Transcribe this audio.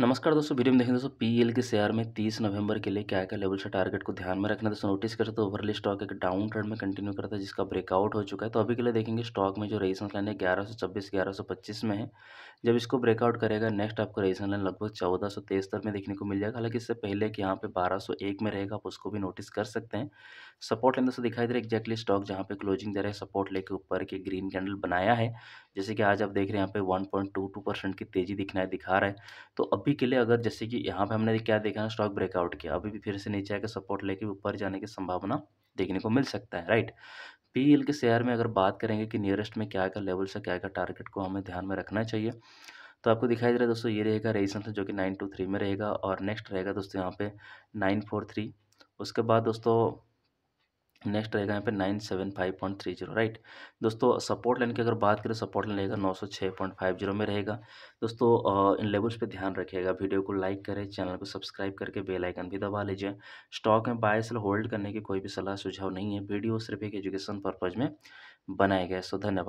नमस्कार दोस्तों वीडियो में देखें दोस्तों पीएल के शेयर में 30 नवंबर के लिए क्या क्या लेवल से टारगेट को ध्यान में रखना दोस्तों नोटिस करते तो ओवरली स्टॉक एक डाउन ट्रेंड में कंटिन्यू करता है जिसका ब्रेकआउट हो चुका है तो अभी के लिए देखेंगे स्टॉक में जो रेजिस्टेंस लाइन है ग्यारह सौ छब्बीस ग्यारह सौ पच्चीस में है जब इसको ब्रेकआउट करेगा नेक्स्ट आपको रेजिस्टेंस लाइन लगभग चौदह सौ तेईस तक में देखने को मिल जाएगा हालांकि इससे पहले कि यहाँ पे बारह सौ एक में रहेगा आप उसको भी नोटिस कर सकते हैं सपोर्ट लाइन दोस्तों दिखाई दे रहा है एक्जैक्टली स्टॉक जहाँ पे क्लोजिंग दे रहा है सपोर्ट लेके ऊपर के ग्रीन कैंडल बनाया है जैसे कि आज आप देख रहे हैं यहाँ पे one point two two percent की तेज़ी दिखना है दिखा रहा है तो अभी के लिए अगर जैसे कि यहाँ पे हमने क्या देखा ना स्टॉक ब्रेकआउट किया अभी भी फिर से नीचे आकर सपोर्ट लेके ऊपर जाने की संभावना देखने को मिल सकता है राइट पी e के शेयर में अगर बात करेंगे कि नियरेस्ट में क्या क्या लेवल से क्या का टारगेट को हमें ध्यान में रखना चाहिए तो आपको दिखाई दे रहा है दोस्तों ये रहेगा रेजिस्टेंस जो कि नाइन टू थ्री में रहेगा और नेक्स्ट रहेगा दोस्तों यहाँ पे नाइन फोर थ्री उसके बाद दोस्तों नेक्स्ट रहेगा यहाँ पे nine seven five point three zero right दोस्तों सपोर्ट लाइन की अगर बात करें सपोर्ट लाइन रहेगा नौ सौ छः पॉइंट फाइव जीरो में रहेगा दोस्तों इन लेवल्स पे ध्यान रखिएगा वीडियो को लाइक करें चैनल को सब्सक्राइब करके बेल आइकन भी दबा लीजिए स्टॉक में बाय सेल होल्ड करने की कोई भी सलाह सुझाव नहीं है वीडियो सिर्फ एक एजुकेशन पर्पज़ में बनाया गया सो धन्यवाद